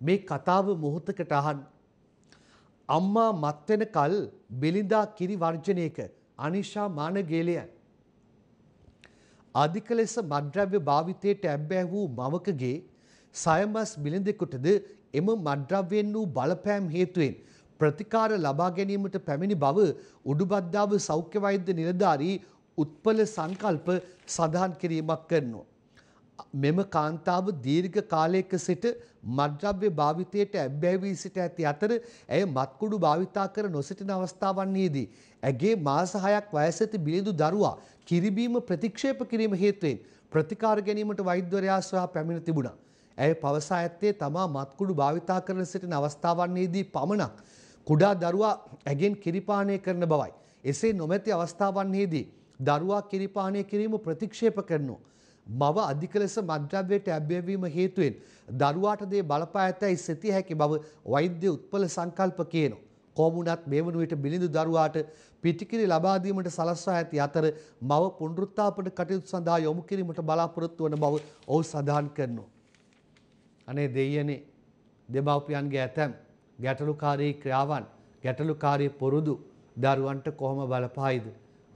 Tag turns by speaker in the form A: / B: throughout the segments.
A: මේ කතාව මොහොතකට අහන්. අම්මා මත් වෙනකල් බෙලිඳා කිරි වර්ජනයක අනිෂා මානගේලය. අධික ලෙස මද්‍රව්‍ය භාවිතයට ඇබ්බැ වූ මවකගේ සයමස් බිලඳෙකුටද එම මද්‍රව්‍යයෙන් වූ බලපෑම් හේතුවෙන් ප්‍රතිකාර ලබා ගැනීමට පැමිණි බව උඩුබද්දාව සෞඛ්‍ය වෛද්‍ය නිලධාරී උත්පල සංකල්ප සඳහන් කිරීමක් කරනවා. මෙම කාන්තාව දීර්ඝ කාලයක සිට මත්ද්‍රව්‍ය භාවිතයට ඇබ්බැහි වී සිට ඇති අතර ඇය මත්කුඩු භාවිතා කර නොසිටින අවස්ථාවන්හිදී ඇගේ මාස 6ක් වයස ඇති බිලිඳු දරුවා කිරිබීම ප්‍රතික්ෂේප කිරීම හේතුවෙන් ප්‍රතිකාර ගැනීමට වෛද්‍යවරයා සොයා පැමිණ තිබුණා. ඇය පවසා ඇත්තේ තමා මත්කුඩු භාවිතා කරන සිටින අවස්ථාවන්හිදී පමණක් කුඩා දරුවා ඇගෙන් කිරිපානය කරන බවයි. එසේ නොමැති අවස්ථාවන්හිදී දරුවා කිරිපානය කිරීම ප්‍රතික්ෂේප කරනවා. මව අධික ලෙස මද්‍රව්‍යයට ඇබ්බැවීම හේතුවෙන් දරුවාට දේ බලපා ඇතැයි සිතිය හැකි බව වෛද්‍ය උත්පල සංකල්ප කියනවා. කොමුණත් මේ වන විට බිලිඳු දරුවාට පිටිකිරි ලබා දීමට සලස්වා ඇති අතර මව පුනරුත්ථාපන කටයුතු සඳහා යොමු කිරීමට බලාපොරොත්තු වන බව ඔහු සඳහන් කරනවා. අනේ දෙයියනේ දෙමව්පියන්ගේ ඇතැම් ගැටලුකාරී ක්‍රියාවන් ගැටලුකාරී පොරුදු දරුවන්ට කොහොම බලපායිද?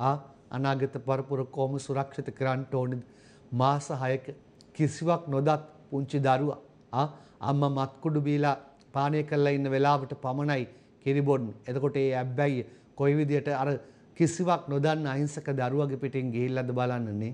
A: ආ අනාගත පරපුර කොහොම සුරක්ෂිත කරන්න ඕනේද? මාස 6ක කිසිවක් නොදත් පුංචි දරුවා ආ අම්මා මත්කුඩු බීලා පානය කරලා ඉන්න වෙලාවට පමණයි කිරි බොන්නේ. එතකොට ඒ ඇබ්බැයි කොයි විදියට අර කිසිවක් නොදන්න අහිංසක දරුවගේ පිටින් ගිහිල්ලාද බලන්නනේ.